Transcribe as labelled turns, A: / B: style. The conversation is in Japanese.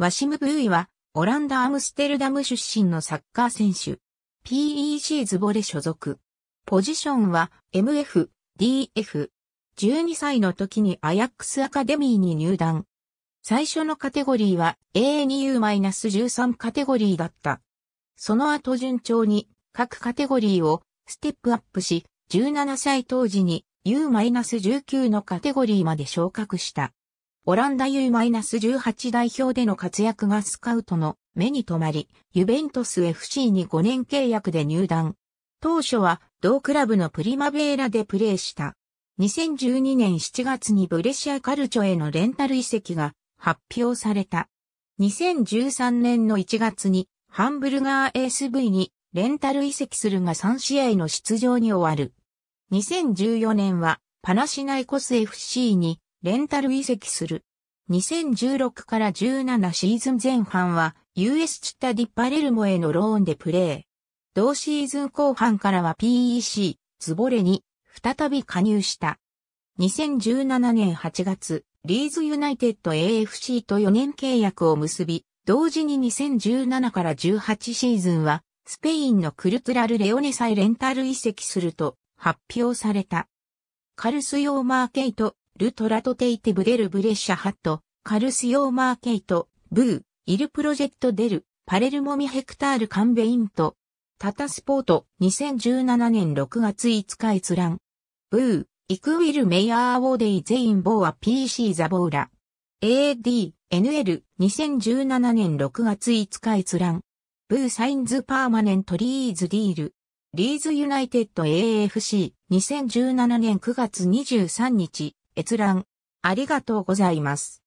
A: ワシム・ブーイは、オランダ・アムステルダム出身のサッカー選手。
B: PEC ズボレ所属。ポジションは MF、DF。12歳の時にアヤックスアカデミーに入団。最初のカテゴリーは A2U-13 カテゴリーだった。その後順調に各カテゴリーをステップアップし、17歳当時に U-19 のカテゴリーまで昇格した。オランダ U-18 代表での活躍がスカウトの目に留まり、ユベントス FC に5年契約で入団。当初は同クラブのプリマベーラでプレーした。2012年7月にブレシアカルチョへのレンタル移籍が発表された。2013年の1月にハンブルガー ASV にレンタル移籍するが3試合の出場に終わる。2014年はパナシナイコス FC にレンタル移籍する。2016から17シーズン前半は US チッタディパレルモへのローンでプレー。同シーズン後半からは PEC、ズボレに再び加入した。2017年8月、リーズユナイテッド AFC と4年契約を結び、同時に2017から18シーズンは、スペインのクルトラル・レオネサイレンタル移籍すると発表された。カルスヨーマーケイト、ルトラトテイテブデルブレッシャハット、カルスヨーマーケイト、ブー、イルプロジェクトデル、パレルモミヘクタールカンベイント、タタスポート、2017年6月5日閲覧。ブー、イクウィルメイヤーオーデイゼインボーア PC ザボーラ。AD、NL、2017年6月5日閲覧。ブーサインズパーマネントリーズディール。リーズユナイテッド AFC、2017年9月23
A: 日。閲覧ありがとうございます。